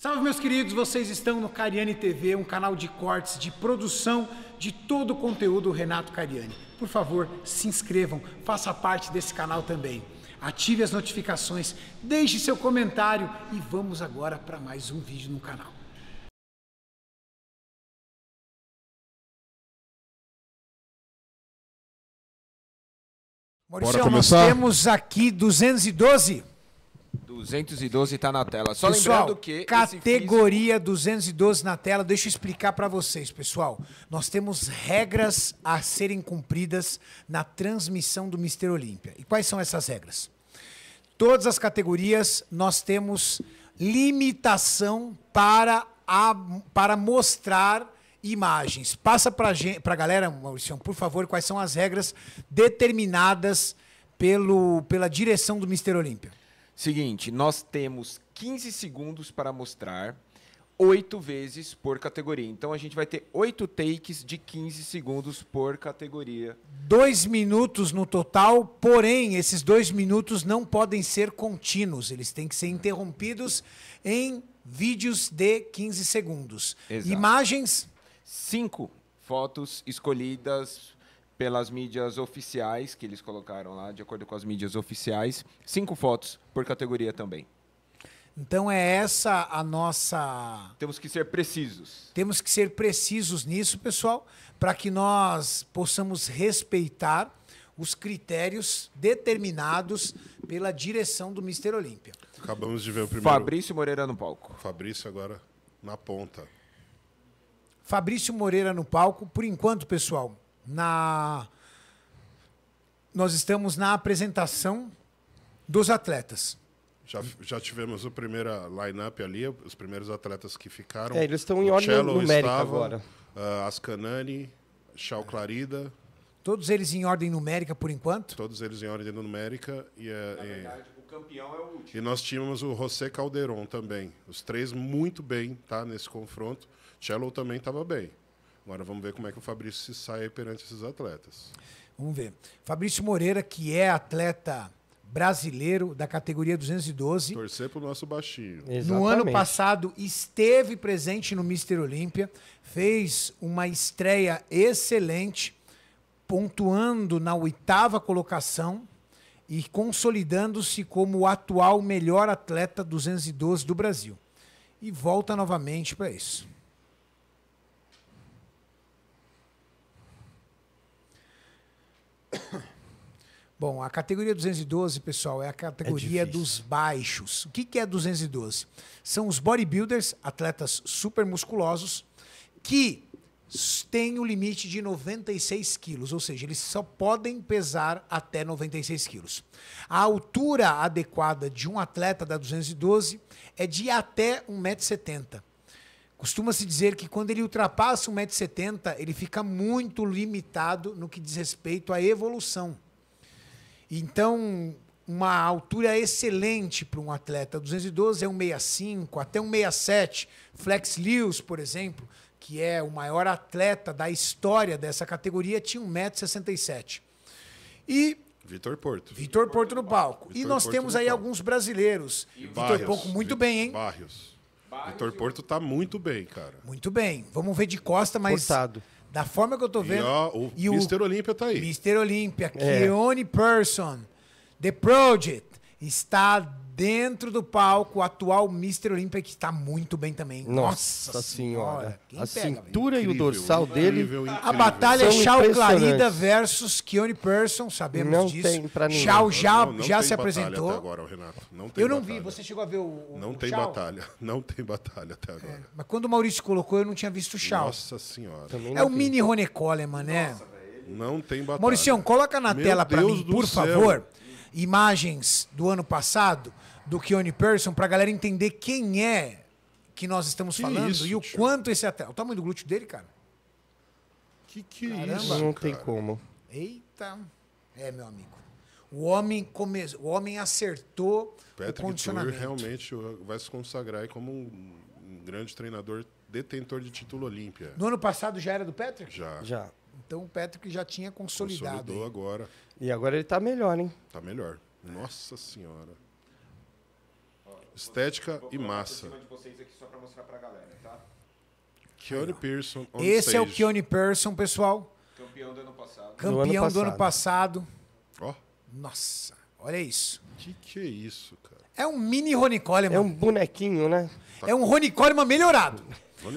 Salve, meus queridos, vocês estão no Cariani TV, um canal de cortes, de produção de todo o conteúdo do Renato Cariani. Por favor, se inscrevam, faça parte desse canal também. Ative as notificações, deixe seu comentário e vamos agora para mais um vídeo no canal. Mauricião, começar? nós temos aqui 212 212 está na tela. Só pessoal, lembrando que. Categoria físico... 212 na tela, deixa eu explicar para vocês, pessoal. Nós temos regras a serem cumpridas na transmissão do Mister Olímpia. E quais são essas regras? Todas as categorias nós temos limitação para, a, para mostrar imagens. Passa para a galera, Maurício, por favor, quais são as regras determinadas pelo, pela direção do Mister Olímpia. Seguinte, nós temos 15 segundos para mostrar oito vezes por categoria. Então a gente vai ter oito takes de 15 segundos por categoria. Dois minutos no total, porém, esses dois minutos não podem ser contínuos. Eles têm que ser interrompidos em vídeos de 15 segundos. Exato. Imagens? Cinco fotos escolhidas pelas mídias oficiais que eles colocaram lá, de acordo com as mídias oficiais. Cinco fotos por categoria também. Então é essa a nossa. Temos que ser precisos. Temos que ser precisos nisso, pessoal, para que nós possamos respeitar os critérios determinados pela direção do Mister Olímpia. Acabamos de ver o primeiro. Fabrício Moreira no palco. Fabrício agora na ponta. Fabrício Moreira no palco. Por enquanto, pessoal, na nós estamos na apresentação dos atletas. Já, já tivemos a primeira line-up ali, os primeiros atletas que ficaram. É, eles estão em ordem numérica estava, agora. Uh, Ascanani, Chal Clarida. Todos eles em ordem numérica por enquanto? Todos eles em ordem numérica. E, eh, Na e, verdade, o campeão é o último. E nós tínhamos o José Calderon também. Os três muito bem tá, nesse confronto. Cello também estava bem. Agora vamos ver como é que o Fabrício se sai perante esses atletas. Vamos ver. Fabrício Moreira, que é atleta brasileiro da categoria 212. Torcer para o nosso baixinho. Exatamente. No ano passado esteve presente no Mister Olímpia, fez uma estreia excelente, pontuando na oitava colocação e consolidando-se como o atual melhor atleta 212 do Brasil. E volta novamente para isso. Bom, a categoria 212, pessoal, é a categoria é dos baixos. O que, que é 212? São os bodybuilders, atletas supermusculosos, que têm o limite de 96 quilos, ou seja, eles só podem pesar até 96 quilos. A altura adequada de um atleta da 212 é de até 1,70m. Costuma-se dizer que quando ele ultrapassa 1,70m, ele fica muito limitado no que diz respeito à evolução. Então, uma altura excelente para um atleta, 212 é 1,65, até 1,67. Flex Lewis, por exemplo, que é o maior atleta da história dessa categoria, tinha 1,67m. E Vitor Porto. Vitor Porto no palco. Vitor e nós Porto temos aí palco. alguns brasileiros. Vitor Porto muito bem, hein? Barrios. Vitor Porto tá muito bem, cara. Muito bem. Vamos ver de costa, mas. Cortado. Da forma que eu tô vendo. E, ó, o Mr. Mister Olímpia tá aí. Mister Olímpia, é. Keone Person, The Project, está Dentro do palco, o atual Mr. Olympia, que está muito bem também. Nossa, Nossa senhora. senhora. A pega, cintura velho? e incrível, o dorsal incrível, dele. Incrível. A batalha é Shao Clarida versus Keone Person, sabemos não disso. Tem pra ninguém. Shao já, não, não, já se apresentou. agora, Renato. Não tem eu não batalha. vi, você chegou a ver o. o não o tem Shao? batalha. Não tem batalha até é, agora. É, mas quando o Maurício colocou, eu não tinha visto o Shao. Nossa senhora. Também é o vi. mini Rone Coleman, né? Nossa, não tem batalha. Mauricião, coloca na Meu tela para mim, por céu. favor, imagens do ano passado do Keone Oniperson para a galera entender quem é que nós estamos falando isso, e o tio. quanto esse atleta. O tamanho do glúteo dele, cara. Que que é Caramba, isso? Não cara. tem como. Eita. É, meu amigo. O homem come... o homem acertou Patrick o condicionamento. realmente vai se consagrar como um, grande treinador detentor de título Olímpia. No ano passado já era do Patrick? Já. Já. Então o Patrick já tinha consolidado. Consolidou agora. E agora ele está melhor, hein? Está melhor. Nossa senhora estética vou, e massa. Tá? Keone Pearson. Esse stage. é o Keone Pearson, pessoal. Campeão do ano passado. Campeão do ano passado. Oh. Nossa, olha isso. Que que é isso, cara? É um mini Ronnie Coleman. É um bonequinho, né? Tá. é um Ronnie Coleman melhorado.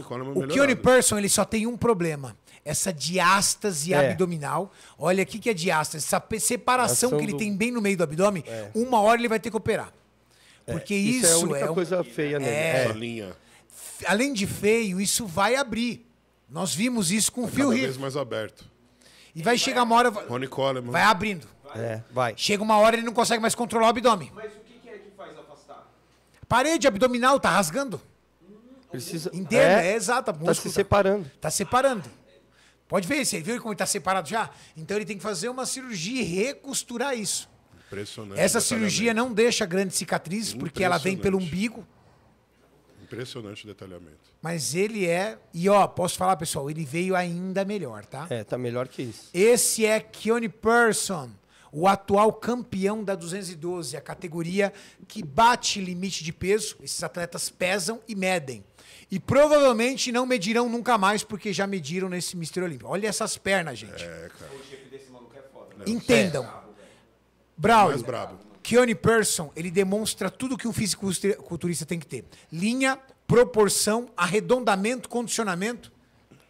Coleman o melhorado. Keone Pearson, ele só tem um problema essa diástase é. abdominal. Olha, o que, que é diástase? Essa separação Ação que ele do... tem bem no meio do abdômen, é. uma hora ele vai ter que operar. É, Porque isso, isso, é a é única é coisa feia nessa é. linha. Além de feio, isso vai abrir. Nós vimos isso com o Phil vez mais aberto. E vai chegar uma hora. Ronnie Coleman. Vai abrindo. É, vai. Chega uma hora ele não consegue mais controlar o abdômen. Mas o que é que faz afastar? Parede abdominal tá rasgando. Precisa. Entenda, é, é exato. Tá se separando. Tá separando. Pode ver, você viu como ele tá separado já? Então ele tem que fazer uma cirurgia e recosturar isso. Impressionante. Essa cirurgia não deixa grandes cicatrizes porque ela vem pelo umbigo. Impressionante o detalhamento. Mas ele é. E ó, posso falar, pessoal, ele veio ainda melhor, tá? É, tá melhor que isso. Esse é Keone Person, o atual campeão da 212, a categoria que bate limite de peso. Esses atletas pesam e medem. E provavelmente não medirão nunca mais, porque já mediram nesse Mister Olímpico. Olha essas pernas, gente. É, cara. O desse maluco é foda, né? Entendam. É. Brown. Mais brabo. Keone Person, ele demonstra tudo que um fisiculturista tem que ter. Linha, proporção, arredondamento, condicionamento.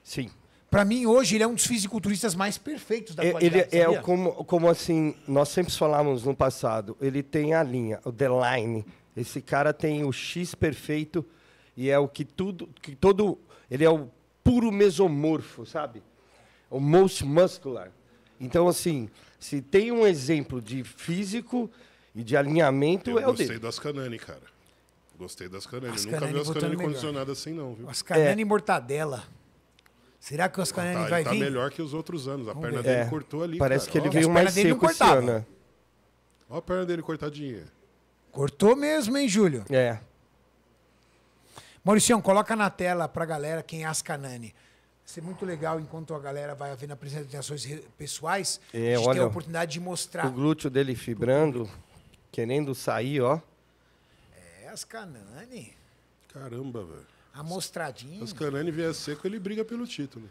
Sim. Para mim, hoje, ele é um dos fisiculturistas mais perfeitos da ele é, Ele é como, como assim, nós sempre falávamos no passado, ele tem a linha, o the line. Esse cara tem o X perfeito e é o que tudo, que todo, ele é o puro mesomorfo, sabe? O most muscular. Então, assim, se tem um exemplo de físico e de alinhamento, eu é o dele. Eu gostei das Canani, cara. Gostei das Canani. As Nunca canani vi as Canani condicionadas assim, não, viu? As Canani é. mortadela. Será que o Ascanani ah, tá, vai ele tá vir? Tá melhor que os outros anos. A Vamos perna ver. dele é. cortou ali. Parece cara. que ele veio mais seco esse ano. Né? Olha a perna dele cortadinha. Cortou mesmo, hein, Júlio? É. Mauricião, coloca na tela pra galera quem é as Canani ser é muito legal enquanto a galera vai vendo apresentações pessoais. É, a gente tem a oportunidade de mostrar. O glúteo dele fibrando, querendo sair, ó. É, as Canani. Caramba, velho. A mostradinha. As Canani vier seco, ele briga pelo título.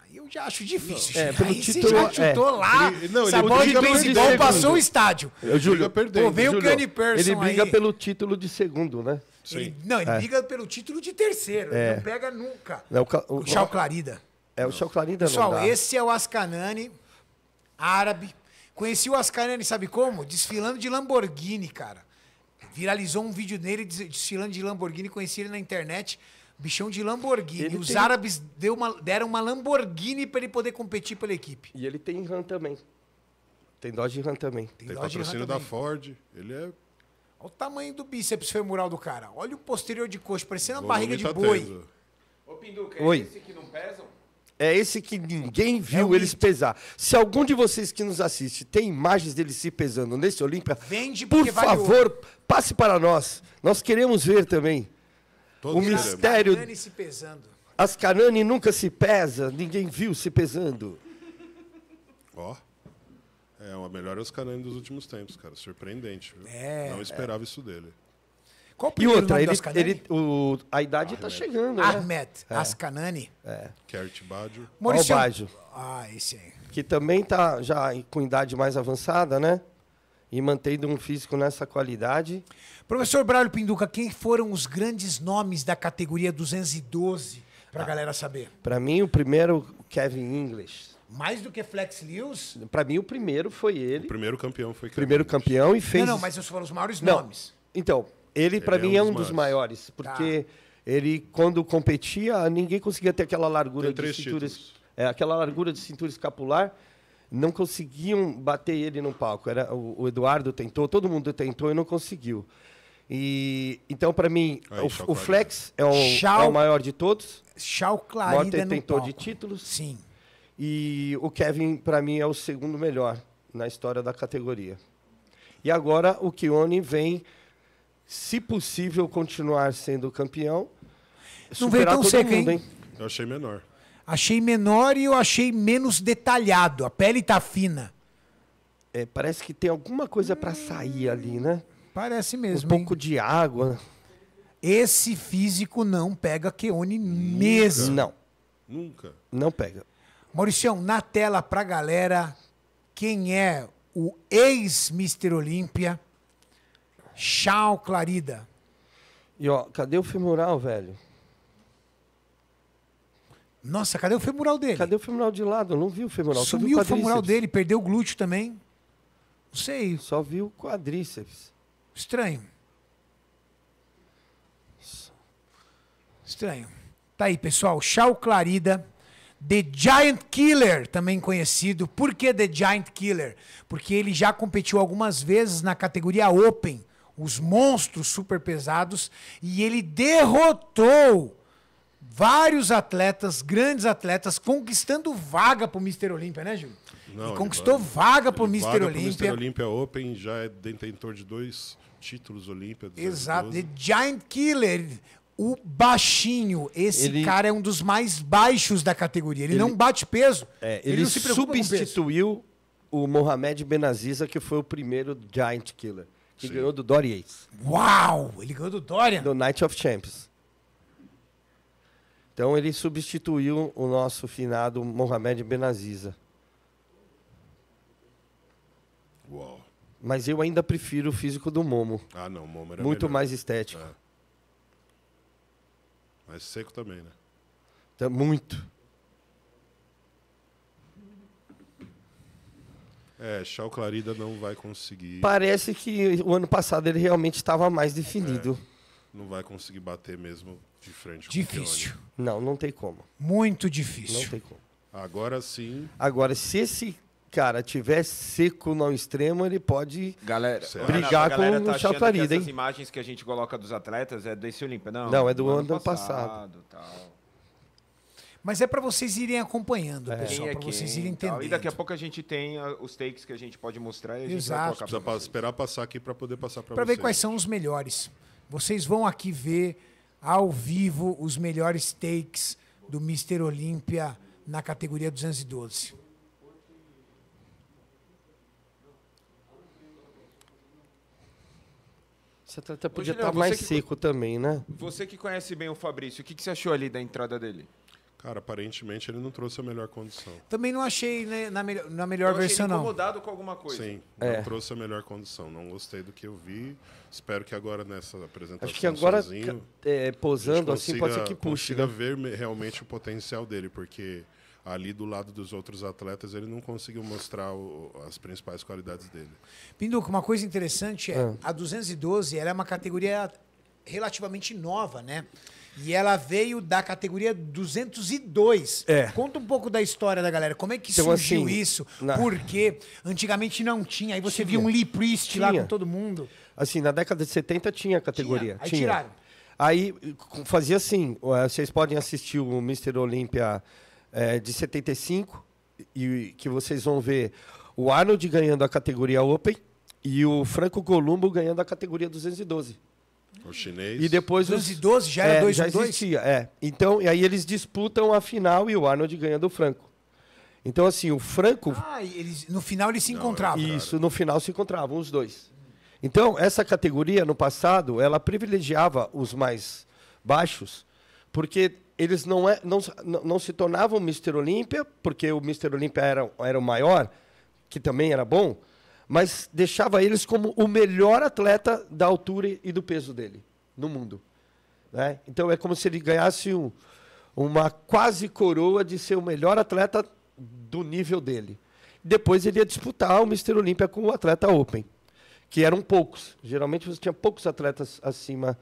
Ah, eu já acho difícil. é, pelo Aí título, já chutou é. lá. essa bola de beisebol passou o estádio. Eu, Júlio, perdi. Pô, veio o Kenny Persson. Ele briga aí. pelo título de segundo, né? Sim. Ele, não, ele é. briga pelo título de terceiro. É. não pega nunca. Não, é o, o, o Chau Clarida. É, o Chau Clarida Pessoal, não dá. esse é o Ascanani, árabe. Conheci o Ascanani, sabe como? Desfilando de Lamborghini, cara. Viralizou um vídeo dele desfilando de Lamborghini. Conheci ele na internet. Bichão de Lamborghini. Ele Os tem... árabes uma, deram uma Lamborghini para ele poder competir pela equipe. E ele tem RAM também. Tem Dodge Ram também. Tem, tem Dodge patrocínio Ram também. da Ford. Ele é Olha o tamanho do bíceps femoral do cara. Olha o posterior de coxa, parecendo a barriga de tá boi. Ô, Pinduca, é Oi. é esse que não pesam? É esse que ninguém é viu é eles pesar. Se algum de vocês que nos assiste tem imagens dele se pesando nesse Olímpia, Vende por favor, passe para nós. Nós queremos ver também. Todo o mistério. Canani se pesando. As Canani nunca se pesa, ninguém viu se pesando. Ó. Oh. É uma melhora Oscarani dos últimos tempos, cara. Surpreendente. Viu? É, Não esperava isso dele. Qual e outra, ele, ele, o, a idade está chegando. Né? Ahmed né? Ascanani. É. Kert Baggio. Maurício. Baggio. Ah, esse aí. Que também está já com idade mais avançada, né? E mantendo um físico nessa qualidade. Professor Braulio Pinduca, quem foram os grandes nomes da categoria 212? Para a ah, galera saber. Para mim, o primeiro, Kevin English mais do que Flex Lewis. Para mim, o primeiro foi ele. O primeiro campeão foi Cam Primeiro campeão e fez. Não, não, mas esses foram os maiores não. nomes. Então, ele, para é mim, é um dos maiores, maiores tá. porque tá. ele, quando competia, ninguém conseguia ter aquela largura de cintura. É, aquela largura de cintura escapular. Não conseguiam bater ele no palco. Era, o, o Eduardo tentou, todo mundo tentou e não conseguiu. E então, para mim, Aí, o, o, Flex é o, Chau, é o, maior de todos. Chau Clarida tentou detentor de títulos. Sim. E o Kevin, para mim, é o segundo melhor na história da categoria. E agora o Kione vem, se possível, continuar sendo campeão. Não veio tão seco, mundo, hein? Eu achei menor. Achei menor e eu achei menos detalhado. A pele tá fina. É, parece que tem alguma coisa para sair ali, né? Parece mesmo. Um hein? pouco de água. Esse físico não pega Keone mesmo. Não. Nunca. Não pega. Mauricião, na tela pra galera, quem é o ex-Mister Olímpia, Chau Clarida. E ó, cadê o femoral, velho? Nossa, cadê o femoral dele? Cadê o femoral de lado? Eu não vi o femoral. Sumiu o, o femoral dele, perdeu o glúteo também. Não sei. Só vi o quadríceps. Estranho. Estranho. Tá aí, pessoal. Chau Clarida. The Giant Killer, também conhecido. Por que The Giant Killer? Porque ele já competiu algumas vezes na categoria Open, os monstros super pesados, e ele derrotou vários atletas, grandes atletas, conquistando vaga para o Mister Olímpia, né, Júlio? Não, e conquistou ele, vaga para Mister Mr. Mister Olímpia Open já é detentor de dois títulos Olímpicos. Exato, The Giant Killer o baixinho. Esse ele... cara é um dos mais baixos da categoria. Ele, ele... não bate peso. É, ele, ele substituiu o Mohamed Benaziza, que foi o primeiro Giant Killer. Que Sim. ganhou do Dorian Yates. Uau! Ele ganhou do Dorian? Do Night of Champions. Então ele substituiu o nosso finado Mohamed Benaziza. Uau. Mas eu ainda prefiro o físico do Momo. Ah, não, o Momo era Muito melhor. mais estético. Ah. Mas seco também, né? Tá muito. É, Chal Clarida não vai conseguir. Parece que o ano passado ele realmente estava mais definido. É, não vai conseguir bater mesmo de frente com o Difícil. Não, não tem como. Muito difícil. Não tem como. Agora sim. Agora, se esse cara, tiver seco no extremo, ele pode galera, brigar com tá o Chatarida, hein? As imagens que a gente coloca dos atletas é desse Olímpia, não? Não, é do, do ano, ano, passado. passado Mas é para vocês irem acompanhando, é. pessoal, é para vocês irem entendendo. E daqui a pouco a gente tem ah, os takes que a gente pode mostrar e a gente Exato. vai Precisa esperar passar aqui para poder passar para vocês. Para ver quais são os melhores. Vocês vão aqui ver ao vivo os melhores takes do Mister Olímpia na categoria 212. Tá você até podia estar tá mais que, seco também, né? Você que conhece bem o Fabrício, o que, que você achou ali da entrada dele? Cara, aparentemente ele não trouxe a melhor condição. Também não achei né, na, me na melhor versão, não. incomodado com alguma coisa. Sim, é. não trouxe a melhor condição. Não gostei do que eu vi. Espero que agora nessa apresentação Acho que agora, sozinho, é, posando consiga, assim, pode ser que puxe. consiga né? ver realmente o potencial dele, porque ali do lado dos outros atletas, ele não conseguiu mostrar o, as principais qualidades dele. Pinduca, uma coisa interessante é, é. a 212 ela é uma categoria relativamente nova, né? E ela veio da categoria 202. É. Conta um pouco da história da galera. Como é que então, surgiu assim, isso? Na... Porque antigamente não tinha. Aí você tinha. via um Lee Priest tinha. lá com todo mundo. Assim, na década de 70 tinha a categoria. Tinha. Aí tinha. tiraram. Aí fazia assim, vocês podem assistir o Mr. Olímpia é, de 75, e que vocês vão ver o Arnold ganhando a categoria Open e o Franco Columbo ganhando a categoria 212. O chinês. E depois 212 os, já era 2 é, Já existia, é. Então, e aí eles disputam a final e o Arnold ganha do Franco. Então, assim, o Franco. Ah, eles, no final eles se é encontravam. Isso, no final se encontravam os dois. Então, essa categoria, no passado, ela privilegiava os mais baixos, porque eles não, é, não, não se tornavam Mr. Olímpia, porque o Mr. Olímpia era, era o maior, que também era bom, mas deixava eles como o melhor atleta da altura e do peso dele no mundo. Né? Então é como se ele ganhasse um, uma quase coroa de ser o melhor atleta do nível dele. Depois ele ia disputar o Mr. Olímpia com o atleta Open, que eram poucos. Geralmente você tinha poucos atletas acima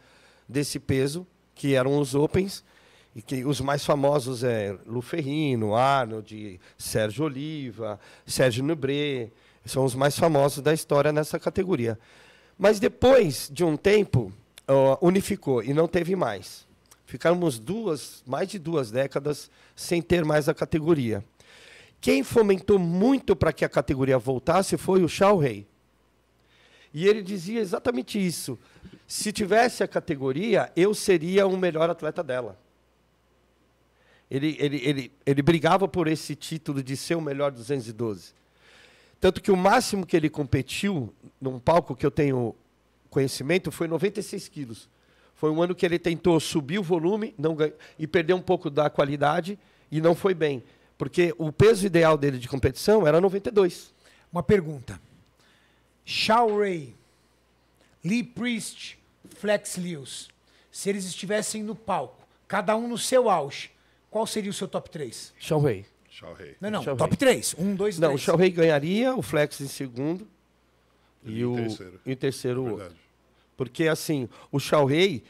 desse peso, que eram os Opens e que os mais famosos é Ferrino, Arnold, Sérgio Oliva, Sérgio Nubré, são os mais famosos da história nessa categoria. Mas depois de um tempo, unificou e não teve mais. Ficamos duas, mais de duas décadas sem ter mais a categoria. Quem fomentou muito para que a categoria voltasse foi o Shao Rei. E ele dizia exatamente isso. Se tivesse a categoria, eu seria o melhor atleta dela. Ele, ele, ele, ele brigava por esse título de ser o melhor 212. Tanto que o máximo que ele competiu num palco que eu tenho conhecimento foi 96 quilos. Foi um ano que ele tentou subir o volume não ganha, e perder um pouco da qualidade e não foi bem. Porque o peso ideal dele de competição era 92. Uma pergunta. Shao Ray, Lee Priest, Flex Lewis, se eles estivessem no palco, cada um no seu auge, qual seria o seu top 3? Shao Rei. Não, não, Shao top Rei. 3. 1, 2, 3. Não, o Shao Rei ganharia, o Flex em segundo e, e o, terceiro. e o terceiro o é outro. Porque, assim, o Shao Rei,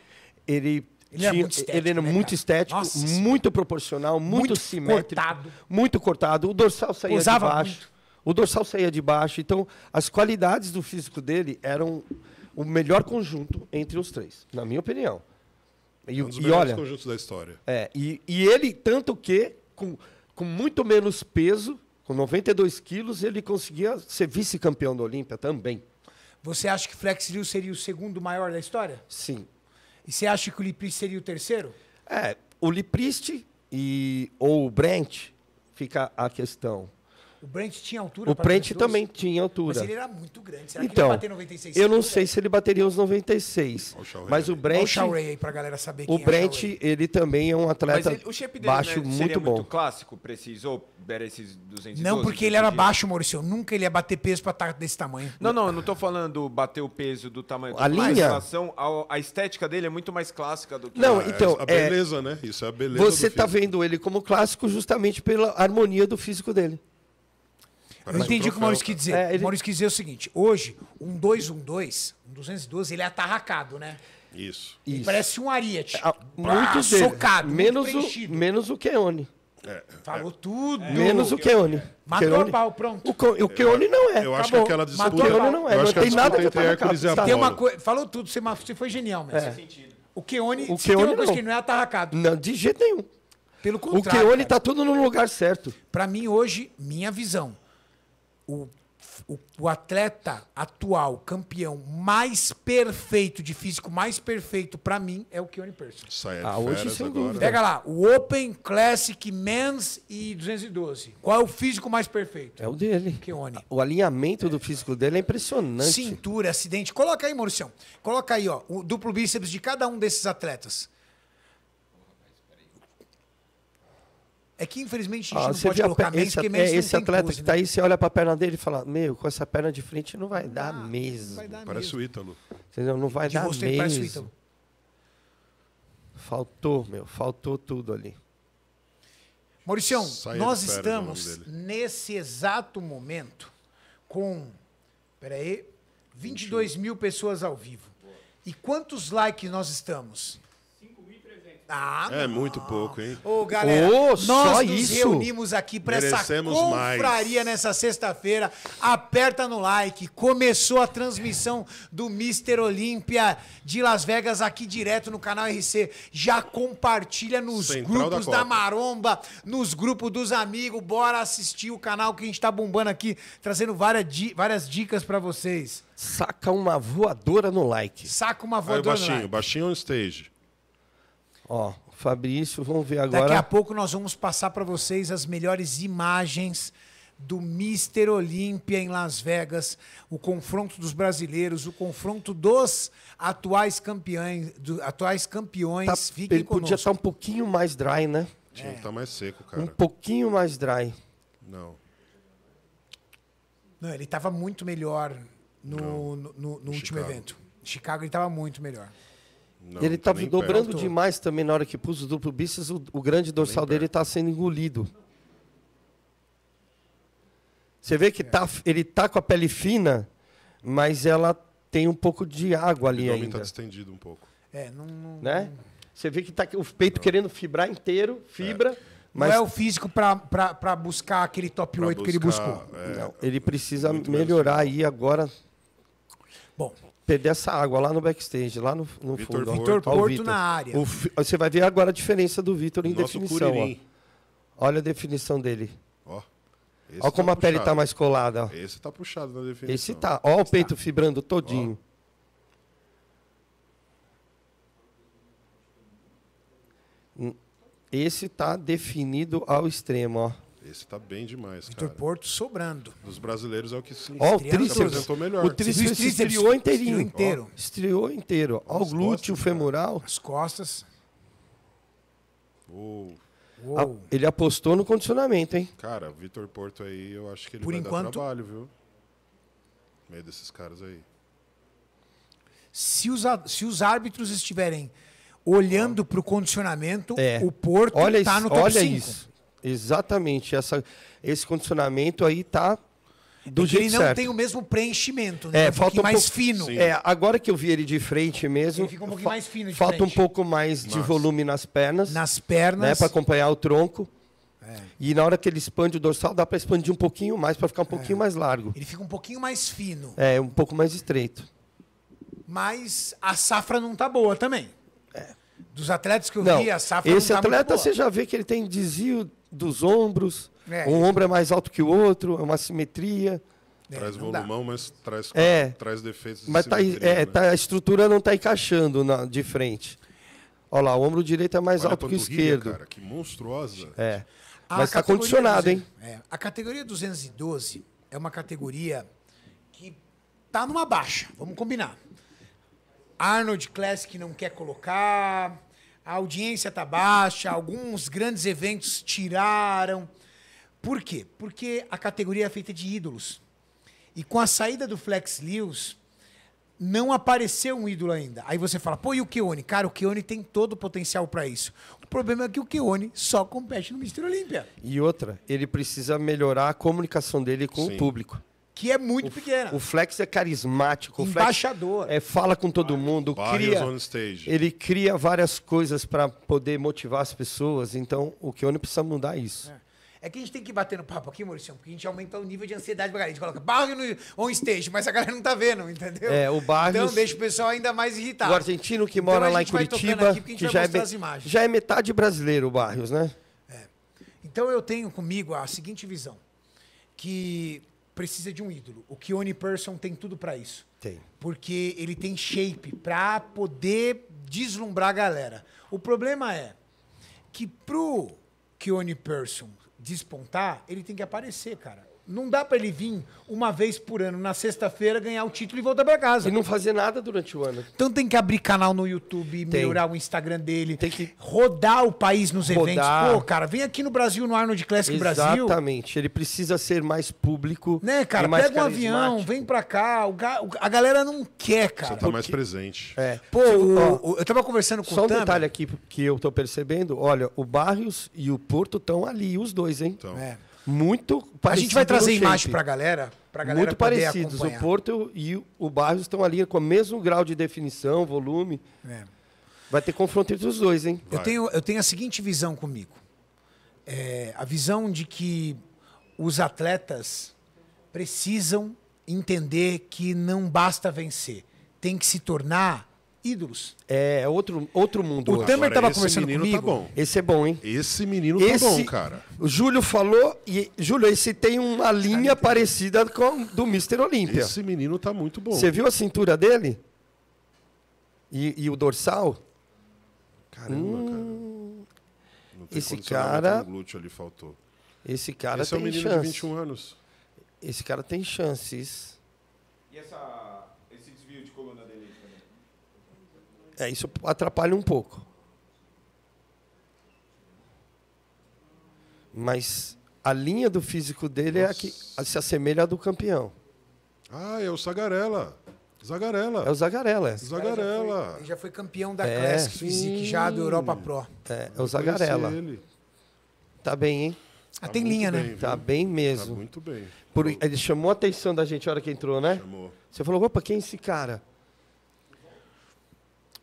ele ele era é muito estético, ele era né, muito, estético Nossa, muito proporcional, muito, muito simétrico. Cortado. Muito cortado. O dorsal saía Usava de baixo. Muito. O dorsal saía de baixo. Então, as qualidades do físico dele eram o melhor conjunto entre os três, na minha opinião. É e, um dos e olha, conjuntos da história. É, e, e ele, tanto que, com, com muito menos peso, com 92 quilos, ele conseguia ser vice-campeão da Olímpia também. Você acha que Flex Lewis seria o segundo maior da história? Sim. E você acha que o Lipriste seria o terceiro? É, o Lipriste e, ou o Brent, fica a questão. O Brent tinha altura? O Brent também tinha altura. Mas ele era muito grande. Será então, que ele ia bater 96? Eu não sei se ele bateria uns 96. O mas o Brent... Olha o Shaurey aí pra galera saber O é Brent, é ele também é um atleta ele, o shape dele, baixo né, muito bom. muito clássico, preciso, era esses 200 Não, porque ele era baixo, Maurício. Nunca ele ia bater peso pra estar tá desse tamanho. Não, não, eu não tô falando bater o peso do tamanho. A linha... Relação ao, a estética dele é muito mais clássica do que... Não, a, então... Ah, é, a, a é, beleza, é, né? Isso é a beleza Você tá vendo ele como clássico justamente pela harmonia do físico dele não eu entendi o que o Maurício quis dizer. É, ele... O Maurício quis dizer o seguinte: hoje, um 212, um 212, ele é atarracado, né? Isso. Isso. parece um ariete. É, muito ah, socado, menos muito o, menos o Keone. É, é. Falou é. tudo. Menos o é. Keone. Matou Keone. pau, pronto. O, o Keone não é. Eu acho Acabou. que aquela disputa... Matou o Keone não é. Eu não tem nada a entre Hércules e Apolo. Tem uma coisa Falou tudo, você, você foi genial, mas... É. O Keone, o Keone tem não. que não é atarracado. Não, de jeito nenhum. Pelo contrário. O Keone está tudo no lugar certo. Para mim, hoje, minha visão o, o, o, atleta atual, campeão mais perfeito, de físico mais perfeito para mim, é o Keone Pearson. Saia é ah, hoje sem agora. dúvida. Pega lá, o Open Classic Men's e 212. Qual é o físico mais perfeito? É o dele. Keone. O alinhamento do físico dele é impressionante. Cintura, acidente. Coloca aí, Maurício. Coloca aí, ó, o duplo bíceps de cada um desses atletas. É que infelizmente a gente ah, não pode colocar mens, esse, é, Esse atleta coisa, que está né? aí, você olha para a perna dele e fala, meu, com essa perna de frente não vai dar ah, mesmo. Vai dar parece mesmo. o Ítalo. Entendeu? Não vai de dar mesmo. Parece o Ítalo. Faltou, meu, faltou tudo ali. Mauricião, nós é estamos nesse exato momento com, peraí, 22 mil pessoas ao vivo. E quantos likes nós estamos? Ah, é não. muito pouco, hein? Ô, galera, oh, nós só nos isso? reunimos aqui para essa confraria mais. nessa sexta-feira. Aperta no like. Começou a transmissão do Mr. Olímpia de Las Vegas aqui direto no canal RC. Já compartilha nos Central grupos da, da, Maromba, nos grupos dos amigos. Bora assistir o canal que a gente tá bombando aqui, trazendo várias, di várias dicas para vocês. Saca uma voadora no like. Saca uma voadora Aí, baixinho, no like. Baixinho on stage. Ó, Fabrício, vamos ver agora. Daqui a pouco nós vamos passar para vocês as melhores imagens do Mister Olímpia em Las Vegas, o confronto dos brasileiros, o confronto dos atuais campeões, do, atuais campeões. Tá, ele conosco. podia tá estar um pouquinho mais dry, né? Tinha é. que estar tá mais seco, cara. Um pouquinho mais dry. Não. Não, ele estava muito melhor no, no, no, no último Chicago. evento. Chicago ele estava muito melhor. Não, ele estava tá dobrando perto. demais também na hora que pus o duplo bíceps, o, o grande dorsal dele está sendo engolido. Você vê que é. tá, ele tá com a pele fina, mas ela tem um pouco de água ali tá ainda. está distendido um pouco. É, não, não, né? Você vê que tá o peito não. querendo fibrar inteiro, fibra. É. Mas não é o físico para buscar aquele top pra 8 buscar, que ele buscou. É, ele precisa melhorar aí agora. Bom, perder essa água lá no backstage, lá no, no Vitor fundo. Vitor Porto, ó, Porto na área. O, você vai ver agora a diferença do Vitor em Nosso definição. Olha a definição dele. Ó. Olha tá como a pele está mais colada. Ó. Esse está puxado na definição. Esse está. Olha o tá. peito tá. fibrando todinho. Ó. Hum, esse está definido ao extremo, ó. Esse está bem demais, Vitor cara. Porto sobrando. Dos brasileiros é o que se, oh, o Tríceps. apresentou melhor. O tríceps estriou inteirinho. Inteiro. Oh. Estreou inteiro. Ó, o glúteo costas, femoral. As costas. Uou. Ele apostou no condicionamento, hein? Cara, o Vitor Porto aí, eu acho que ele Por vai enquanto, dar trabalho, viu? Meio desses caras aí. Se os, se os árbitros estiverem olhando ah. para o condicionamento, é. o Porto está no top olha 5. Isso. Exatamente. Essa, esse condicionamento aí tá é do é jeito ele não certo. tem o mesmo preenchimento, né? É, um falta um mais pouco... fino. Sim. É, agora que eu vi ele de frente mesmo, ele fica um pouquinho mais fino falta frente. um pouco mais Nossa. de volume nas pernas. Nas né, pernas, né, para acompanhar o tronco. É. E na hora que ele expande o dorsal, dá para expandir um pouquinho mais para ficar um é. pouquinho é. mais largo. Ele fica um pouquinho mais fino. É, um pouco mais estreito. Mas a safra não tá boa também. É. Dos atletas que eu não, vi, a safra esse não tá atleta você já vê que ele tem desvio dos ombros. É. Um ombro é mais alto que o outro, é uma simetria. É, traz volumão, dá. mas traz, é, traz defeitos de mas tá simetria, tá, né? tá, a estrutura não está encaixando na, de frente. Olha lá, o ombro direito é mais Olha alto que o esquerdo. Cara, que monstruosa. É. mas está condicionado, 200, hein? É, a categoria 212 é uma categoria que está numa baixa, vamos combinar. Arnold Classic não quer colocar, a audiência está baixa, alguns grandes eventos tiraram. Por quê? Porque a categoria é feita de ídolos. E com a saída do Flex Lewis, não apareceu um ídolo ainda. Aí você fala, pô, e o Keone? Cara, o Keone tem todo o potencial para isso. O problema é que o Keone só compete no Mister Olímpia. E outra, ele precisa melhorar a comunicação dele com Sim. o público que é muito o, pequena. O Flex é carismático. O Embaixador. Flex, é, fala com todo vai, mundo. Vai cria, on stage. Ele cria várias coisas para poder motivar as pessoas. Então, o que Keone precisa mudar é isso. É. é. que a gente tem que bater no papo aqui, Maurício, porque a gente aumenta o nível de ansiedade pra galera. A gente coloca barrio no on stage, mas a galera não tá vendo, entendeu? É, o barrio. Então deixa o pessoal ainda mais irritado. O argentino que mora então, lá em Curitiba, que já é, já é metade brasileiro o barrios, né? É. Então eu tenho comigo a seguinte visão: que precisa de um ídolo. O Keone Person tem tudo para isso. Tem. Porque ele tem shape para poder deslumbrar a galera. O problema é que pro Keone Person despontar, ele tem que aparecer, cara. Não dá para ele vir uma vez por ano, na sexta-feira, ganhar o título e voltar para casa. E não fazer nada durante o ano. Então tem que abrir canal no YouTube, tem. melhorar o Instagram dele, tem que rodar o país nos rodar. eventos. Pô, cara, vem aqui no Brasil, no Arnold Classic Exatamente. Brasil. Exatamente. Ele precisa ser mais público. Né, cara? Pega um avião, vem para cá. Ga... A galera não quer, cara. Você tá Porque... mais presente. É. Pô, tipo, o... O... eu tava conversando com Só o Só um detalhe aqui que eu tô percebendo. Olha, o Barrios e o Porto estão ali, os dois, hein? Então. É. Muito parecido. A gente vai trazer imagem para a galera. galera muito parecidos. O Porto e o Barros estão ali com o mesmo grau de definição, volume. É. Vai ter confronto entre os dois, hein? Eu tenho, eu tenho a seguinte visão comigo. É, a visão de que os atletas precisam entender que não basta vencer. Tem que se tornar ídolos. É, é outro, outro mundo. O Temer estava conversando esse tá comigo. Tá bom. Esse é bom, hein? Esse menino tá esse, tá bom, cara. O Júlio falou, e Júlio, esse tem uma linha ah, parecida com do Mr. Olímpia. Esse menino tá muito bom. Você viu a cintura dele? E, e o dorsal? Caramba, hum, cara. esse cara. glúteo ali faltou. Esse cara esse tem chances. Esse é um menino chance. de 21 anos. Esse cara tem chances. E essa É, isso atrapalha um pouco. Mas a linha do físico dele Nossa. é a que se assemelha à do campeão. Ah, é o Zagarella. Zagarella. É o Zagarella. É. Zagarella. Já foi, já foi campeão da é, Classic Physique, já do Europa Pro. É, é o Zagarella. Ele. Tá bem, hein? Ah, tem linha, bem, né? Viu? Tá, tá bem mesmo. Tá muito bem. Por, ele chamou a atenção da gente na hora que entrou, né? Chamou. Você falou, opa, quem é esse cara?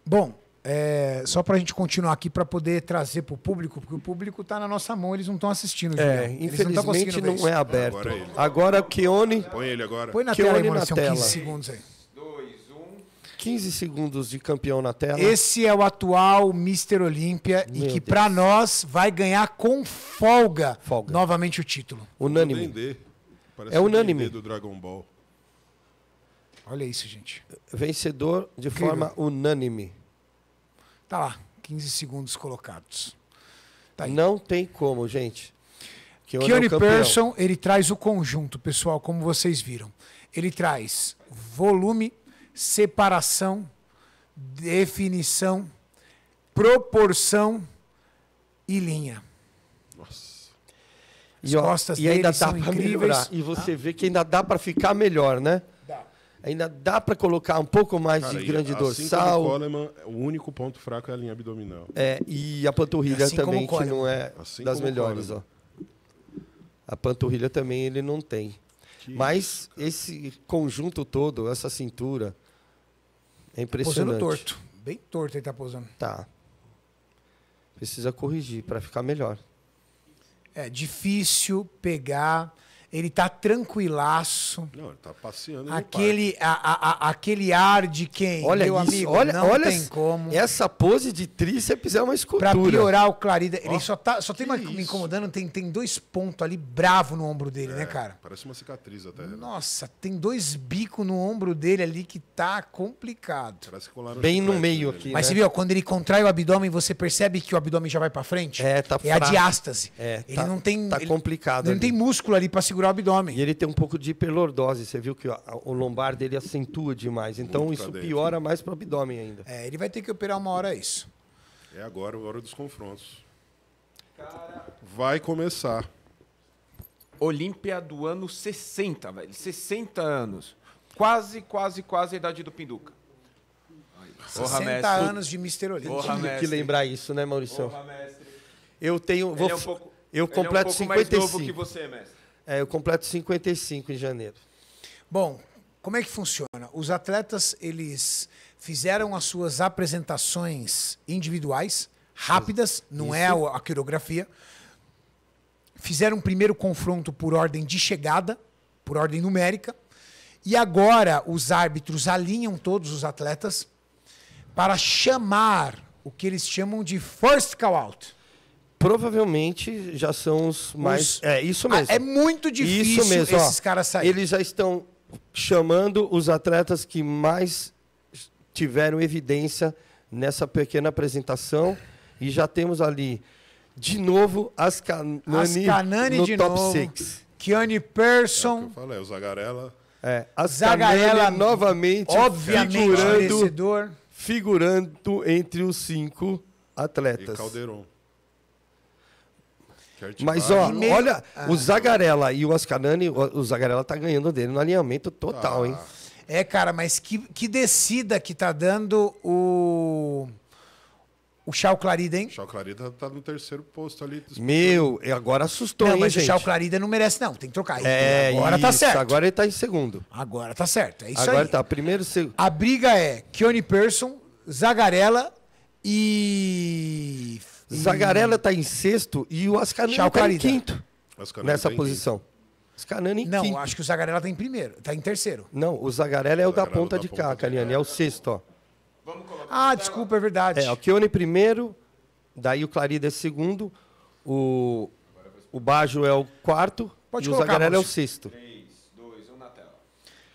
Bom, é, só para a gente continuar aqui para poder trazer para o público, porque o público está na nossa mão, eles não estão assistindo. É, infelizmente não, não é aberto. Agora, o agora Kione. Põe ele agora. Põe na Kione tela, aí, mano, na tela. 15 segundos aí. 15 segundos de campeão na tela. Esse é o atual Mr. Olímpia e que para nós vai ganhar com folga, folga, novamente o título. Unânime. É unânime. Do Dragon Ball. Olha isso, gente. Vencedor de Incrível. forma unânime. Tá lá, 15 segundos colocados. Tá Não tem como, gente. Keone é Person, ele traz o conjunto, pessoal, como vocês viram. Ele traz volume, separação, definição, proporção e linha. Nossa. As e, ó, e ainda dá para melhorar. E você ah. vê que ainda dá para ficar melhor, né? ainda dá para colocar um pouco mais Cara, de grande assim dorsal. Como o Coleman, o único ponto fraco é a linha abdominal. É, e a panturrilha assim também, que não é assim das melhores. Ó. A panturrilha também ele não tem. Que Mas isso, esse conjunto todo, essa cintura, é impressionante. Tá posando torto. Bem torto ele está posando. Tá. Precisa corrigir para ficar melhor. É difícil pegar ele tá tranquilaço. Não, ele tá passeando. Aquele, a, a, a, aquele ar de quem? Olha Meu isso, amigo, olha, não olha tem como. Essa pose de tríceps é uma escultura. Pra piorar o clarida. Ele oh, só, tá, só tem uma, me incomodando, tem, tem dois pontos ali bravo no ombro dele, né, é, né, cara? Parece uma cicatriz até. Nossa, tem dois bicos no ombro dele ali que tá complicado. Parece que colaram Bem no meio aqui. Mas né? você viu, quando ele contrai o abdômen, você percebe que o abdômen já vai para frente? É, tá É fraco. a diástase. É, ele tá, não tem. Tá ele, complicado. Ele não tem músculo ali para segurar segurar o abdômen. E ele tem um pouco de hiperlordose, você viu que o, o lombar dele acentua demais. Então Muito isso piora mais para o abdômen ainda. É, ele vai ter que operar uma hora é isso. É agora a hora dos confrontos. Cara... Vai começar. Olímpia do ano 60, velho. 60 anos. Quase, quase, quase a idade do Pinduca. 60 mestre. anos de Mister Olímpia. Porra, que lembrar isso, né, Maurício? Porra, mestre. Eu tenho. Vou, é um pouco, eu completo é um 55. mais novo que você, mestre. É, eu completo 55 em janeiro. Bom, como é que funciona? Os atletas, eles fizeram as suas apresentações individuais, rápidas, não é Isso. é a, a coreografia. Fizeram um primeiro confronto por ordem de chegada, por ordem numérica. E agora os árbitros alinham todos os atletas para chamar o que eles chamam de first call out provavelmente já são os mais. Os... É isso ah, mesmo. Ah, é muito difícil isso mesmo, esses ó, caras saírem. Eles já estão chamando os atletas que mais tiveram evidência nessa pequena apresentação. E já temos ali, de novo, as Canani, as Canani no de top 6. Kiane Persson. É o, eu falei, o Zagarella. É, as Zagarella Canani, novamente obviamente figurando, figurando entre os cinco atletas. E Calderon. Mas, ó, Meio... olha, ah. o Zagarella e o Ascanani, o Zagarella tá ganhando dele no alinhamento total, ah. hein? É, cara, mas que, que descida que tá dando o. O Chau Clarida, hein? O Clarida tá no terceiro posto ali. Disputando. Meu, agora assustou, não, hein, mas gente? o Chau Clarida não merece, não. Tem que trocar. Ele, é, agora tá isso, tá certo. Agora ele tá em segundo. Agora tá certo. É isso agora aí. Agora tá. Primeiro, segundo. A briga é Keone Person, Zagarella e Zagarela está em sexto e o Ascanani está em é quinto Ascanani nessa tá em posição. Quinto. em Não, quinto. acho que o Zagarella tá em primeiro, tá em terceiro. Não, o Zagarella é o, é o da ponta de cá, Caliani, é o sexto, ó. Vamos colocar ah, desculpa, é verdade. É, o Kione primeiro, daí o Clarida é segundo, o, o Bajo é o quarto Pode e colocar, o Zagarella é o sexto. 3, 2, 1 na tela.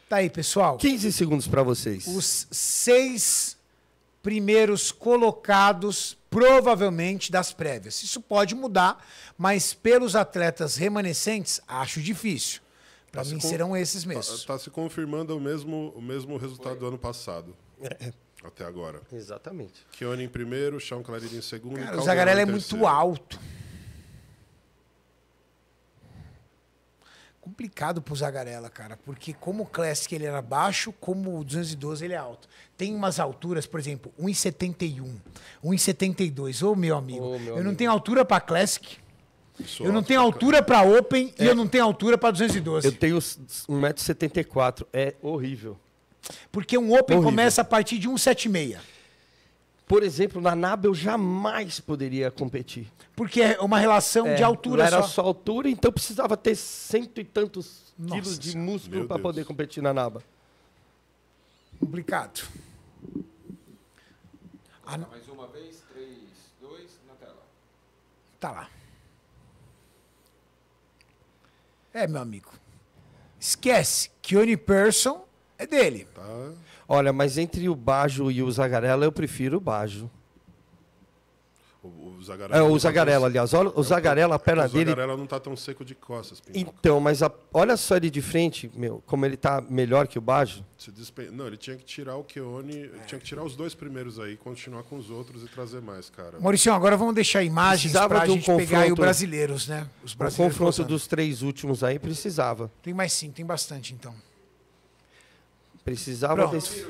Tá aí, pessoal. 15 segundos para vocês. Os seis primeiros colocados provavelmente das prévias. Isso pode mudar, mas pelos atletas remanescentes, acho difícil. Para tá mim, se serão esses mesmos. Está tá se confirmando o mesmo, o mesmo resultado Foi. do ano passado. É. Até agora. Exatamente. Kione em primeiro, Chão Clarida em segundo. Cara, o Zagarela é muito alto. complicado pro Zagarela, cara, porque como o Classic ele era baixo, como o 212 ele é alto. Tem umas alturas, por exemplo, 1,71, 1,72. Ô, meu amigo, meu eu amigo. não tenho altura para Classic. Sou é é. eu não tenho altura para Open é. e eu não tenho altura para 212. Eu tenho 1,74m, é horrível. Porque um Open horrível. começa a partir de 1,76. Por exemplo, na naba eu jamais poderia competir. Porque é uma relação é, de altura não era só. só altura, então precisava ter cento e tantos Nossa quilos de músculo para poder competir na naba. Complicado. Ah, Mais uma vez, três, dois, na tela. Tá lá. É, meu amigo. Esquece que Oni Person é dele. Tá. Olha, mas entre o Bajo e o Zagarela eu prefiro o Bajo. O, o é, o tá Zagarella aliás. Olha, o é, Zagarella, a perna dele... O Zagarella não está tão seco de costas. Então, mas a... olha só ele de frente, meu, como ele está melhor que o Bajo. Despe... Não, ele tinha que tirar o Keone, é. tinha que tirar os dois primeiros aí, continuar com os outros e trazer mais, cara. Maurício, agora vamos deixar imagens para a gente um confronto... pegar aí os brasileiros, né? Os brasileiros o confronto dos três últimos aí precisava. Tem mais sim, tem bastante, então. Precisava Pronto. desse.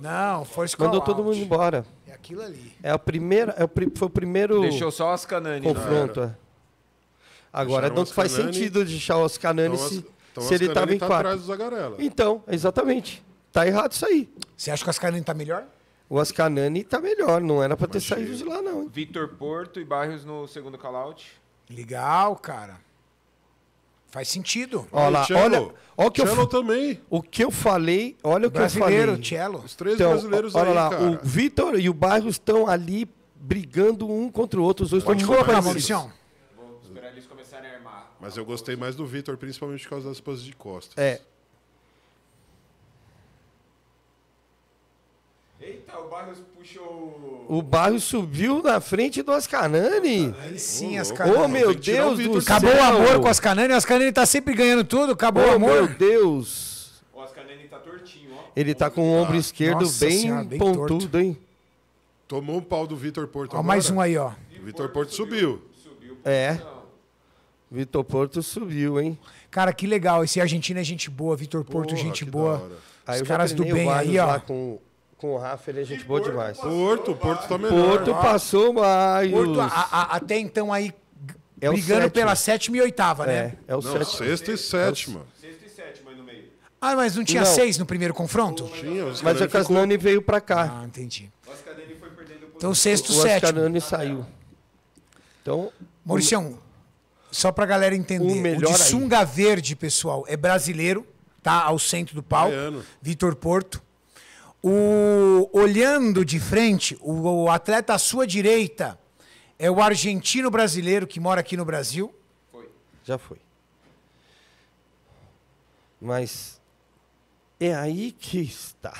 Não, foi escolar. Mandou todo mundo embora. É aquilo ali. É a primeira, é o, foi o primeiro. Deixou só as Canani. Né? Confronto. é. Agora Deixaram não faz canani, sentido deixar os Canani então se, então se ele estava tá em tá quatro. Então, exatamente. Tá errado isso aí. Você acha que o Ascanani tá melhor? O Ascanani tá melhor, não era para ter saído de lá, não. Vitor Porto e bairros no segundo call-out. Legal, cara. Faz sentido. Olha lá, olha, olha o que cello eu também. O que eu falei, olha o, o que eu falei. Brasileiro, cello. Os três então, brasileiros olha aí, lá, cara. o Vitor e o Bairro estão ali brigando um contra o outro, os dois Pode estão muito parecidos. Vou esperar eles começarem a armar. Mas eu gostei mais do Vitor, principalmente por causa das poses de costas. É, Eita, o bairro puxou. O Barrios subiu na frente do Ascanani. Aí sim, oh, Ascanani. Oh, meu Deus do céu. Acabou o amor com o Ascanani. O Ascanani tá sempre ganhando tudo. Acabou oh, o amor. Meu Deus. O Ascanani tá tortinho, ó. Ele tá com o ombro ah, esquerdo bem, senhora, bem pontudo, torto. hein? Tomou um pau do Vitor Porto. Ó, agora. mais um aí, ó. O Vitor Porto subiu. Subiu. subiu é. Vitor Porto subiu, hein? Cara, que legal. Esse Argentina é gente boa, Vitor Porto, Porra, gente boa. Os caras do bem aí, ó. Com com o Rafa, ele é gente e boa Porto demais. Porto, Porto também. Tá Porto passou mais. Porto, a, a, até então aí, é brigando pela sétima e oitava, né? é, né? É, o não, Sexta e sétima. É o... Sexta e sétima aí no meio. Ah, mas não tinha não. seis no primeiro confronto? tinha. Mas o Casnani veio pra cá. Ah, entendi. O Ascanani foi perdendo Então, sexto, o sétimo. O Ascanani saiu. Então... Mauricião, só pra galera entender. O, melhor o de sunga aí. verde, pessoal, é brasileiro, tá? Ao centro do palco. Vitor Porto. O, olhando de frente, o, o atleta à sua direita é o argentino brasileiro que mora aqui no Brasil? Foi. Já foi. Mas é aí que está.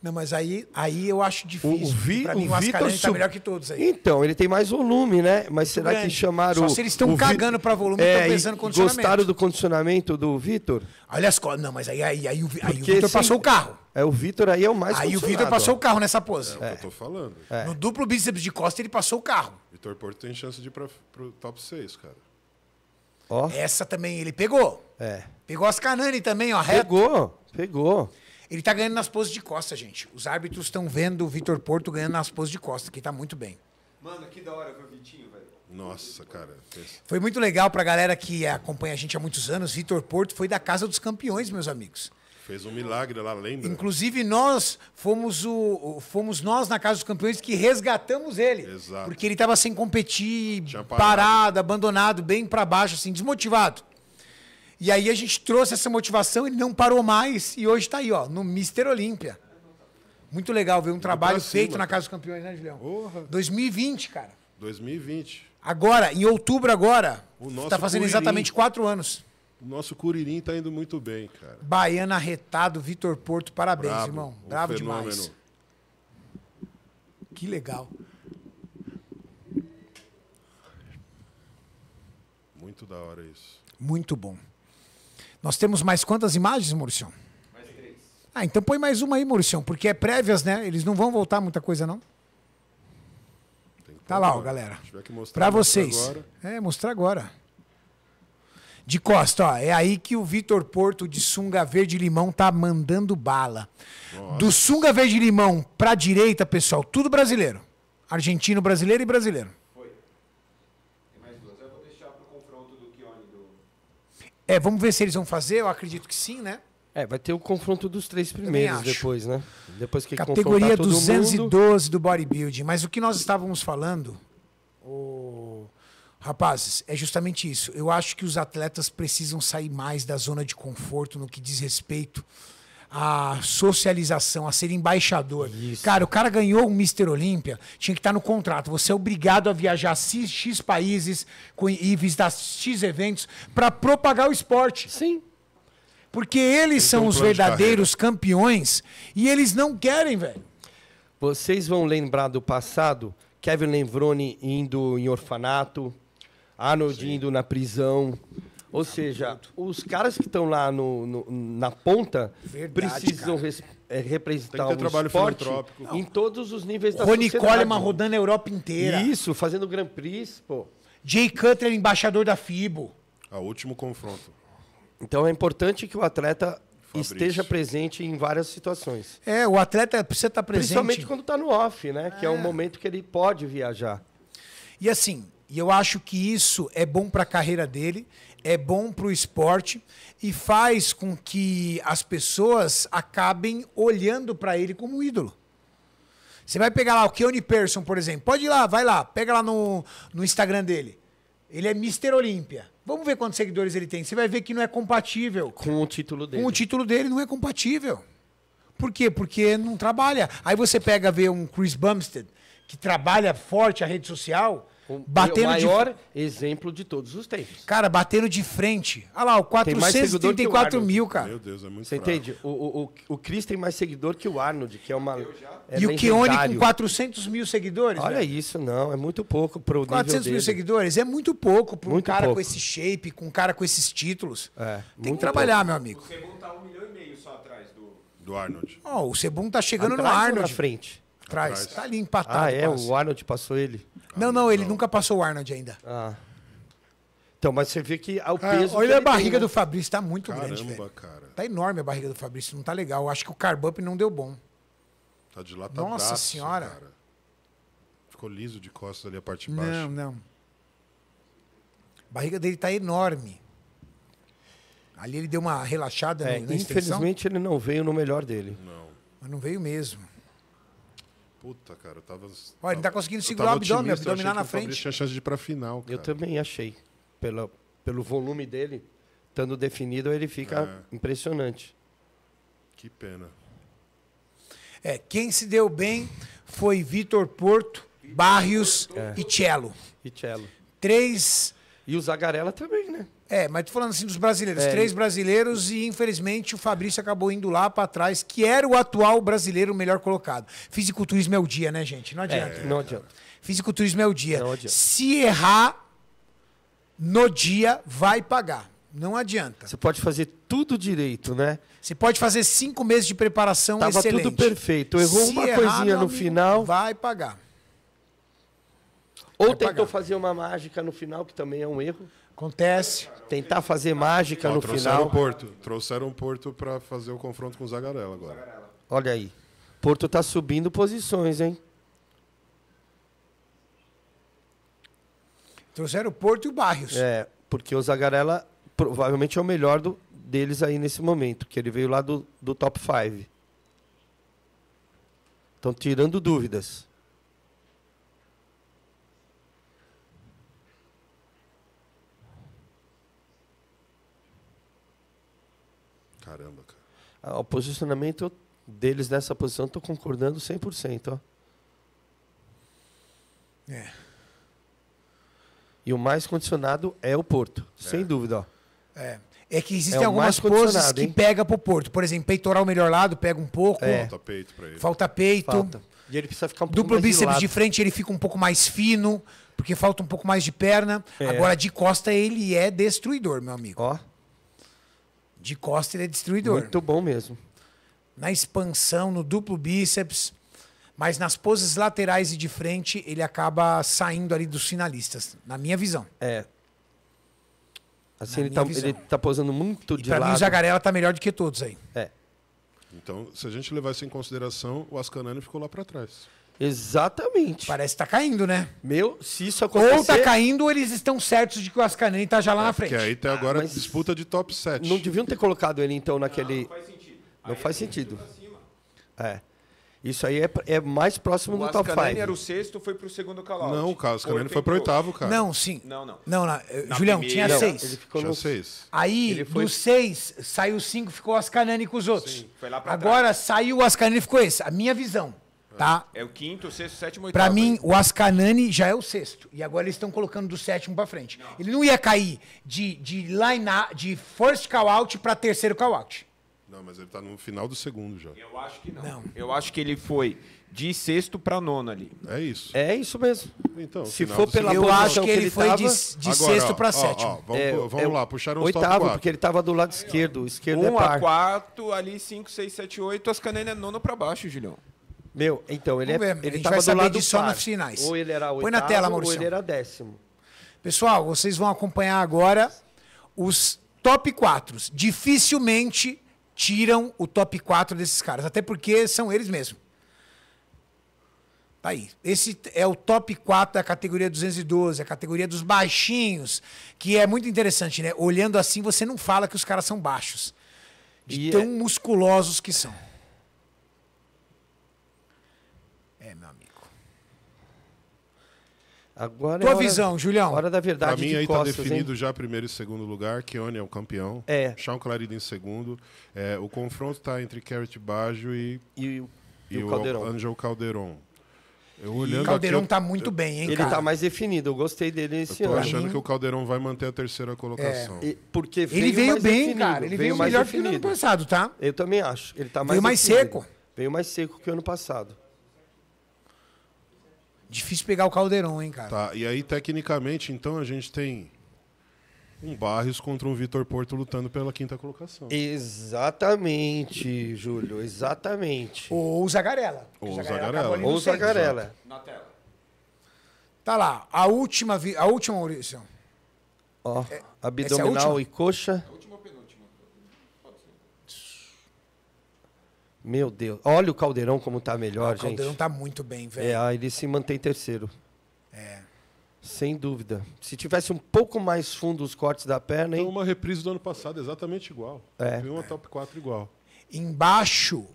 Não, mas aí, aí eu acho difícil. O, Vi, pra mim, o, o Vitor está melhor que todos aí. Então, ele tem mais volume, né? Mas será Grande. que chamaram. Só se eles estão cagando Vi... para volume, estão é, pensando Gostaram do condicionamento do Vitor? Olha as coisas. Não, mas aí, aí, aí, aí o Vitor passou o carro. É, o Vitor aí é o mais Aí o Vitor passou o carro nessa pose. É, é. o que eu tô falando. É. No duplo bíceps de costa, ele passou o carro. Vitor Porto tem chance de ir pra, pro top 6, cara. Ó. Essa também ele pegou. É. Pegou as Canani também, ó. Pegou, pegou. Ele está ganhando nas poses de costa, gente. Os árbitros estão vendo o Vitor Porto ganhando nas poses de costa, que está muito bem. Mano, que da hora ver o Vitinho, velho. Nossa, cara. Foi muito legal pra galera que acompanha a gente há muitos anos. Vitor Porto foi da Casa dos Campeões, meus amigos. Fez um milagre lá, lembra? Inclusive, nós fomos, o, fomos nós na Casa dos Campeões que resgatamos ele. Exato. Porque ele estava sem competir, parado. parado. abandonado, bem para baixo, assim, desmotivado. E aí a gente trouxe essa motivação, ele não parou mais e hoje está aí, ó, no Mister Olímpia. Muito legal ver um trabalho feito na Casa dos Campeões, né, Julião? Porra. 2020, cara. 2020. Agora, em outubro agora, está fazendo Curirim. exatamente quatro anos. O nosso Curirim está indo muito bem, cara. Baiana Retado, Vitor Porto, parabéns, Bravo, irmão. Bravo demais. Que legal. Muito da hora isso. Muito bom. Nós temos mais quantas imagens, Maurício? Mais três. Ah, então põe mais uma aí, Maurício, porque é prévias, né? Eles não vão voltar muita coisa, não? Tá lá, ó, galera. Para vocês. Agora. É, mostrar agora. De costa, ó. É aí que o Vitor Porto de sunga verde limão tá mandando bala. Nossa. Do sunga verde limão para direita, pessoal, tudo brasileiro. Argentino, brasileiro e brasileiro. É, vamos ver se eles vão fazer, eu acredito que sim, né? É, vai ter o confronto dos três primeiros depois, né? Depois que Categoria 212 mundo... do bodybuilding. Mas o que nós estávamos falando, rapazes, é justamente isso. Eu acho que os atletas precisam sair mais da zona de conforto no que diz respeito a socialização, a ser embaixador. Isso. Cara, o cara ganhou o Mister Olímpia, tinha que estar tá no contrato. Você é obrigado a viajar X, X países com, e visitar X eventos para propagar o esporte. Sim. Porque eles, são os verdadeiros campeões e eles não querem, velho. Vocês vão lembrar do passado, Kevin Lembrone indo em orfanato, Arnold Sim. indo na prisão, ou tá seja, os caras que estão lá no, no, na ponta Verdade, precisam res, é, representar o um trabalho esporte filantrópico. em todos os níveis da Rony sociedade. Rony Coleman rodando a Europa inteira. Isso, fazendo Grand Prix, pô. Jay Cutler, embaixador da FIBO. A ah, último confronto. Então é importante que o atleta Fabrício. esteja presente em várias situações. É, o atleta precisa estar presente. Principalmente quando está no off, né? É. Que é um é. momento que ele pode viajar. E assim, e eu acho que isso é bom para a carreira dele, é bom para o esporte e faz com que as pessoas acabem olhando para ele como um ídolo. Você vai pegar lá o Keone Person, por exemplo. Pode ir lá, vai lá, pega lá no, no Instagram dele. Ele é Mr. Olímpia. Vamos ver quantos seguidores ele tem. Você vai ver que não é compatível. Com o título dele. Com o título dele não é compatível. Por quê? Porque não trabalha. Aí você pega ver um Chris Bumstead, que trabalha forte a rede social o, batendo o maior de... exemplo de todos os tempos. Cara, batendo de frente. Olha lá, o 434 mil, cara. Meu Deus, é muito Você entende? O, o, o Chris tem mais seguidor que o Arnold, que é uma. É e o Keone com 400 mil seguidores? Olha velho. isso, não. É muito pouco pro 400 mil seguidores? É muito pouco para um cara pouco. com esse shape, com um cara com esses títulos. É, tem que trabalhar, pouco. meu amigo. O Sebum tá um milhão e meio só atrás do. Do Arnold. Oh, o Sebum tá chegando atrás no Arnold. na frente? Atrás. Tá ali empatado. Ah, é? Quase. O Arnold passou ele? Não, não, ele não. nunca passou o Arnold ainda. Ah. Então, mas você vê que o ah, peso. Ah, olha a barriga tem, né? do Fabrício, tá muito Caramba, grande. Velho. cara. Tá enorme a barriga do Fabrício, não tá legal. Eu acho que o Carbump não deu bom. Tá dilatadaço. Nossa senhora. Cara. Ficou liso de costas ali a parte de baixo. Não, não. A barriga dele tá enorme. Ali ele deu uma relaxada é, na Infelizmente extensão. ele não veio no melhor dele. Não. Mas não veio mesmo. Puta, cara, eu tava. Olha, ele tá conseguindo segurar o abdômen, abdominar na frente. Tinha chance de ir pra final. Cara. Eu também achei. pelo pelo volume dele, estando definido, ele fica é. impressionante. Que pena. É, quem se deu bem foi Vitor Porto, Barrios é. e Cello. E Cello. Três e o Zagarela também, né? É, mas tô falando assim dos brasileiros, é. três brasileiros e infelizmente o Fabrício acabou indo lá para trás, que era o atual brasileiro melhor colocado. Fisiculturismo é o dia, né, gente? Não é, adianta. É, não adianta. Fisiculturismo é o dia. Não adianta. Se errar no dia, vai pagar. Não adianta. Você pode fazer tudo direito, né? Você pode fazer cinco meses de preparação Tava excelente. tudo perfeito. Errou Se uma errar, coisinha no amigo, final. Vai pagar. Ou tentou pagar. fazer uma mágica no final, que também é um erro. Acontece. Tentar fazer mágica Ó, no trouxeram final. O Porto. Trouxeram o Porto para fazer o confronto com o Zagarella agora. Olha aí. Porto está subindo posições, hein? Trouxeram o Porto e o Barrios. É, porque o Zagarella provavelmente é o melhor do, deles aí nesse momento, que ele veio lá do, do top 5. Estão tirando dúvidas. Caramba, cara. Ah, o posicionamento deles nessa posição, estou concordando 100%. Ó. É. E o mais condicionado é o Porto, é. sem dúvida. Ó. É. É que existem é algumas coisas que hein? pega pro Porto. Por exemplo, peitoral melhor lado, pega um pouco. É. Falta peito para ele. Falta peito. Falta. E ele precisa ficar um pouco Duplo bíceps de, de, frente, ele fica um pouco mais fino, porque falta um pouco mais de perna. É. Agora, de costa, ele é destruidor, meu amigo. Ó. De costa ele é destruidor. Muito bom mesmo. Na expansão, no duplo bíceps, mas nas poses laterais e de frente ele acaba saindo ali dos finalistas, na minha visão. É. Assim, ele tá, ele tá posando muito e de pra lado. Mim, o Zagarela tá melhor do que todos aí. É. Então, se a gente levar isso em consideração, o Ascanani ficou lá para trás. Exatamente. Parece que tá caindo, né? Meu, se isso acontecer... Ou tá caindo ou eles estão certos de que o Ascanani tá já lá é, na frente. Porque aí tá ah, agora ah, disputa de top 7. Não deviam ter colocado ele, então, naquele... Não, não faz sentido. Não aí faz sentido. É. Isso aí é, é mais próximo o do Ascanani top 5. era o sexto, foi pro segundo calote. Não, o Ascanani foi pro oitavo, cara. Não, sim. Não, não. não, eh, Julião, primeira... tinha seis. Ele ficou tinha no... seis. Aí, foi... dos seis, saiu cinco, ficou o Ascanani com os outros. Sim, foi lá pra Agora, trás. saiu o Ascanani e ficou esse. A minha visão. Tá? tá? É o quinto, sexto, sétimo, oitavo. Para mim, o Ascanani já é o sexto. E agora eles estão colocando do sétimo para frente. Não. Ele não ia cair de, de, line up, de first call-out para terceiro call-out. Não, mas ele está no final do segundo já. Eu acho que não. não. Eu acho que ele foi de sexto para nono ali. É isso. É isso mesmo. Então, se for pela eu acho que ele, ele foi tava... de, de Agora, sexto para sétimo. Ó, vamos, é, vamos é, lá, puxaram os oitavo, porque ele estava do lado esquerdo, esquerdo um é par. a quarto, ali cinco, seis, sete, oito. as canelas é nono para baixo, Julião. Meu, então, ele, é, ver, ele estava do lado disso nos finais. Ou ele era oitavo, Põe na tela, Maurício. ou ele era décimo. Pessoal, vocês vão acompanhar agora os top 4. Dificilmente tiram o top 4 desses caras, até porque são eles mesmos. Tá aí. Esse é o top 4 da categoria 212, a categoria dos baixinhos, que é muito interessante, né? Olhando assim, você não fala que os caras são baixos. De e tão é... musculosos que são. Agora é Tua é hora, visão, Julião. Hora da verdade. Para mim, de aí está definido hein? já primeiro e segundo lugar. Keone é o campeão. É. Chão Clarido em segundo. É, o confronto está entre Carrot Baggio e, e, e, e o, Calderon. o Angel Calderon. Eu olhando o Caldeirão tá muito bem, hein, Ele está mais definido, eu gostei dele esse ano. Eu tô ano. achando uhum. que o Caldeirão vai manter a terceira colocação. É. E, porque veio Ele veio bem, definido, cara. Ele veio, veio melhor definido. que no ano passado, tá? Eu também acho. Ele tá mais Veio mais seco. Veio mais seco que o ano passado. Difícil pegar o caldeirão, hein, cara? Tá, e aí, tecnicamente, então, a gente tem um Barrios contra um Vitor Porto lutando pela quinta colocação. Exatamente, Júlio, exatamente. Ou o Zagarela. Ou o Zagarela. Ou o Zagarela. Na tela. Tá lá, a última, vi... a última, Maurício. Ó, é, abdominal é última? e coxa. É Meu Deus. Olha o Caldeirão como está melhor, ah, gente. O Caldeirão está muito bem, velho. É, ele se mantém terceiro. É. Sem dúvida. Se tivesse um pouco mais fundo os cortes da perna, hein? Então, uma reprise do ano passado exatamente igual. É. Viu uma é. top 4 igual. Embaixo,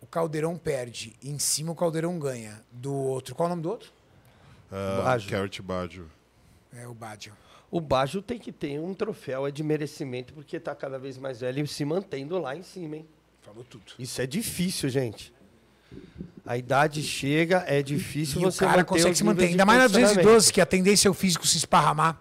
o Caldeirão perde. Em cima, o Caldeirão ganha. Do outro. Qual é o nome do outro? Uh, Baggio. Carrot Baggio. É, o Baggio o Baggio tem que ter um troféu é de merecimento, porque está cada vez mais velho e se mantendo lá em cima, hein? Falou tudo. Isso é difícil, gente. A idade chega, é difícil e você o cara consegue se manter. Ainda mais na 212, que a tendência é o físico se esparramar.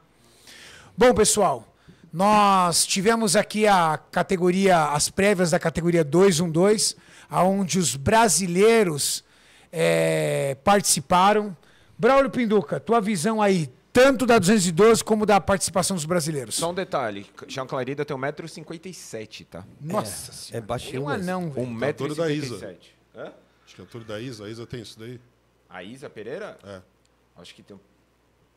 Bom, pessoal, nós tivemos aqui a categoria, as prévias da categoria 212, aonde os brasileiros é, participaram. Braulio Pinduca, tua visão aí tanto da 212 como da participação dos brasileiros. Só um detalhe, Jean Clarida tem 1,57m, tá? Nossa é, senhora. É baixinho. Um anão, velho. 1,57m. Tá acho que é a altura da Isa. A Isa tem isso daí. A Isa Pereira? É. Acho que tem.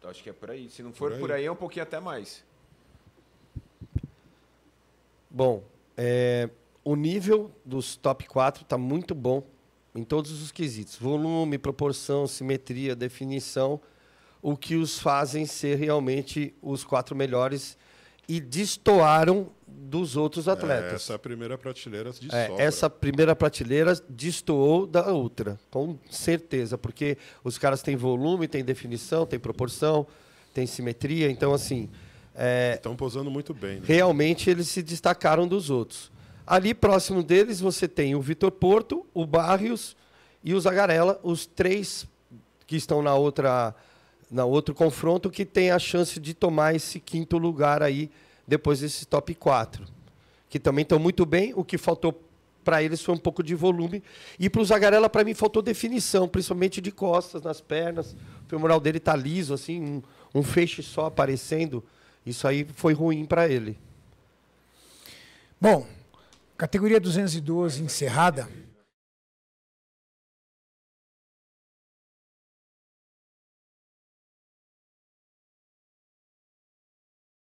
Acho que é por aí. Se não for por aí, por aí é um pouquinho até mais. Bom, é... o nível dos top 4 está muito bom em todos os quesitos: volume, proporção, simetria, definição o que os fazem ser realmente os quatro melhores e destoaram dos outros é, atletas. É, essa primeira prateleira é, Essa primeira prateleira destoou da outra, com certeza, porque os caras têm volume, têm definição, têm proporção, têm simetria, então assim... É, Estão posando muito bem. Né? Realmente eles se destacaram dos outros. Ali próximo deles você tem o Vitor Porto, o Barrios e o Zagarella, os três que estão na outra na outro confronto que tem a chance de tomar esse quinto lugar aí depois desse top 4. Que também estão muito bem, o que faltou para eles foi um pouco de volume. E para o Zagarella, para mim, faltou definição, principalmente de costas, nas pernas. O femoral dele está liso, assim, um, um, feixe só aparecendo. Isso aí foi ruim para ele. Bom, categoria 212 encerrada.